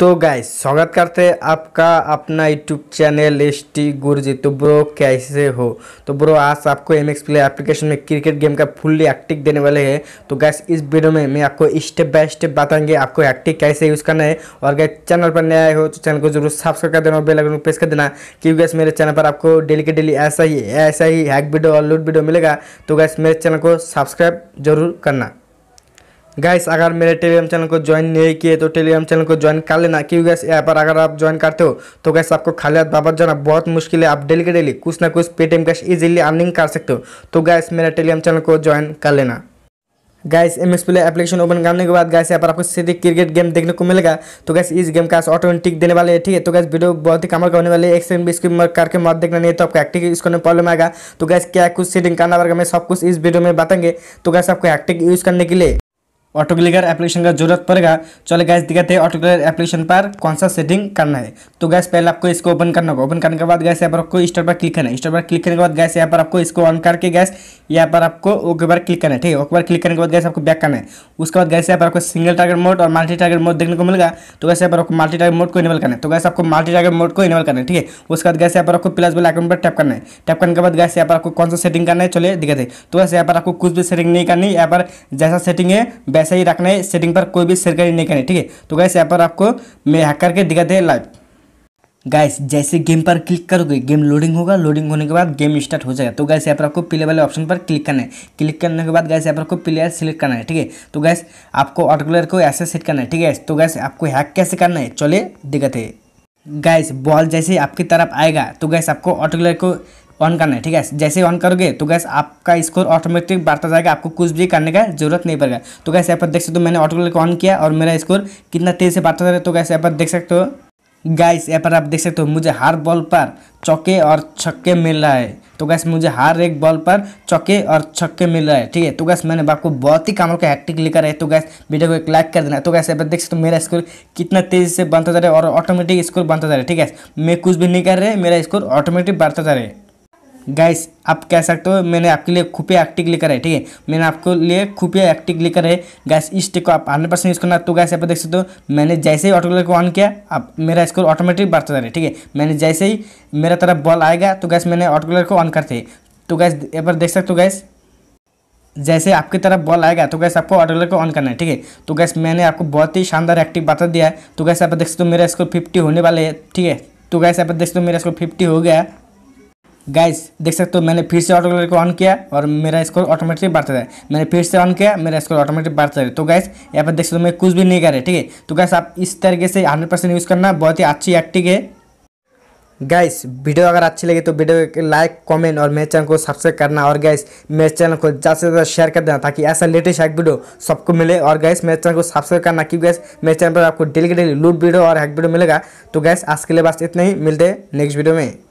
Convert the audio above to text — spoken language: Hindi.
तो गाइस स्वागत करते हैं आपका अपना YouTube channel S T Guruji तो ब्रो कैसे हो तो ब्रो आज आपको एम एक्स प्ले एप्लीकेशन में क्रिकेट गेम का फुल्ली एक्टिक देने वाले हैं तो गैस इस वीडियो में मैं आपको स्टेप बाय स्टेप बताएंगे आपको एक्टिक कैसे यूज़ करना है और गैस चैनल पर नया आए हो तो चैनल को जरूर सब्सक्राइब कर देना और बेलाइकन प्रेस कर देना क्योंकि गैस मेरे चैनल पर आपको डेली के डेली ऐसा ही ऐसा ही हैक वीडियो और लूट वीडियो मिलेगा तो गैस मेरे चैनल को सब्सक्राइब जरूर करना गाइस अगर मेरे टेलीग्राम चैनल को ज्वाइन नहीं किए तो टेलीग्राम चैनल को ज्वाइन कर लेना क्योंकि गैस यहाँ पर अगर आप ज्वाइन करते हो तो गैस आपको खाली हाथ वापस जाना बहुत मुश्किल है आप डेली के डेली कुछ ना कुछ पेटीएम कैश इजीली अर्निंग कर सकते हो तो गैस मेरे टेलीग्राम चैनल को ज्वाइन कर लेना guys M S play application open करने के बाद गैस यहाँ पर आपको सीधे क्रिकेट गेम देखने को मिलेगा तो गैस इस गेम का ऑटोमेटिक देने वाले हैं ठीक है तो गैस वीडियो बहुत ही कमर का होने वाले है भी करके मत देखना नहीं तो आपको एक्टिक यूज़ करने प्रॉब्लम आएगा तो गैस क्या कुछ सेटिंग करना पड़ेगा में सब कुछ इस वीडियो में बताएंगे तो गैस आपको एक्टिक यूज़ करने के लिए ऑटो क्लिकर एप्लीकेशन का जरूरत पड़ेगा चलो गैस दिखाते हैं ऑटो क्लिकर एप्लीकेशन पर कौन सा सेटिंग करना है तो गैस पहले आपको इसको ओपन करना होगा ओपन करने के बाद गैस यहाँ पर आपको स्टार पर क्लिक करना है स्टार पर क्लिक करने के बाद गैस यहाँ पर आपको इसको ऑन करके गैस यहाँ पर आपको ओके बार क्लिक करना है ठीक है ओके बार क्लिक करने के बाद गैस आपको बैक करना है उसके बाद गैस यहाँ पर आपको सिंगल टारगेट मोड और मल्टी टारगेट मोड देखने को मिलेगा तो गैस यहाँ पर आपको मल्टी टारगेट मोड को इनेबल करना है तो गैस आपको मल्टी टारगेट मोड को इनेबल करना है ठीक है उसके बाद गैस यहाँ पर आपको प्लस वाले अकाउंट पर टैप करना है टैप करने के बाद गैस यहाँ पर आपको कौन सा सेटिंग करना है चलिए दिखाते तो गैस यहाँ पर आपको कुछ भी सेटिंग नहीं करनी यहाँ पर जैसा सेटिंग है ऐसा ही रखना है सेटिंग पर कोई भी सरकारी नहीं करनी ठीक है तो गैस यहाँ पर आपको मैं हैक करके दिखा दे लाइव गाइस जैसे गेम पर क्लिक करोगे गेम लोडिंग होगा लोडिंग होने के बाद गेम स्टार्ट हो जाएगा तो गैस यहाँ पर आपको प्ले वाले ऑप्शन पर क्लिक करना है क्लिक करने के बाद गैस यहाँ पर आपको प्लेयर सेलेक्ट करना है ठीक है तो गैस आपको ऑटोकलर को ऐसे सेट करना है ठीक है तो गैस आपको हैक कैसे करना है चले दिक्कत है गैस बॉल जैसे आपकी तरफ आएगा तो गैस आपको ऑटोकलर को ऑन करना है ठीक है जैसे ऑन करोगे तो गैस आपका स्कोर ऑटोमेटिक बढ़ता जाएगा आपको कुछ भी करने का जरूरत नहीं पड़ेगा तो गैस यहाँ पर देख सकते हो मैंने ऑटो ऑन किया और मेरा स्कोर कितना तेज़ से बढ़ता जा रहा है तो गैस यहाँ पर देख सकते हो गैस यहाँ पर आप देख सकते हो मुझे हर बॉल पर चौके और छक्के मिल रहा है तो गैस मुझे हर एक बॉल पर चौके और छक्के मिल रहा है ठीक है तो गैस मैंने आपको बहुत ही कामों का हैक्टिक लेकर है तो गैस वीडियो को एक लाइक कर देना तो गैस यहाँ पर देख सकते हो मेरा स्कोर कितना तेज़ी से बनता जा रहा है और ऑटोमेटिक स्कोर बनता जा रहा है ठीक है मैं कुछ भी नहीं कर रहे मेरा स्कोर ऑटोमेटिक बढ़ता जा रहा है गैस आप कह सकते हो मैंने आपके लिए खुफिया एक्टिक लेकर है ठीक है मैंने आपके लिए खुफिया एक्टिक लेकर है गैस इस टिक को आप हंड्रेड परसेंट यूज़ करना तो गैस यहाँ पर देख सकते हो मैंने जैसे ही ऑटो कलर को ऑन किया अब मेरा स्कोर ऑटोमेटिक बढ़ता जा रहा है ठीक है मैंने जैसे ही मेरा तरफ बॉल आएगा तो गैस मैंने ऑटो कलर को ऑन करते तो गैस यहाँ पर देख सकते हो गैस जैसे आपकी तरफ बॉल आएगा तो गैस आपको ऑटो कलर को ऑन करना है ठीक है तो गैस मैंने आपको बहुत ही शानदार एक्टिव बता दिया है तो गैस आप देख सकते हो मेरा स्कोर फिफ्टी होने वाले है ठीक है तो गैस आप देख सकते हो मेरा स्कोर फिफ्टी हो गया है गाइस देख सकते हो मैंने फिर से ऑटो कलर को ऑन किया और मेरा स्कोर ऑटोमेटिक बढ़ता है मैंने फिर से ऑन किया मेरा स्कोर ऑटोमेटिक बढ़ता है तो गैस यहाँ पर देख सकते हो मैं कुछ भी नहीं कर रहे ठीक है तो गैस आप इस तरीके से हंड्रेड परसेंट यूज़ करना बहुत ही अच्छी एक्टिंग है गाइस वीडियो अगर अच्छी लगे तो वीडियो को लाइक कमेंट और मेरे चैनल को सब्सक्राइब करना और गाइस मेरे चैनल को ज़्यादा से ज़्यादा शेयर कर देना ताकि ऐसा लेटेस्ट हैक वीडियो सबको मिले और गाइस मेरे चैनल को सब्सक्राइब करना क्योंकि गाइस मेरे चैनल पर आपको डेली डेली लूट वीडियो और हैक वीडियो मिलेगा तो गैस आज के लिए बस इतना ही मिलते हैं नेक्स्ट वीडियो में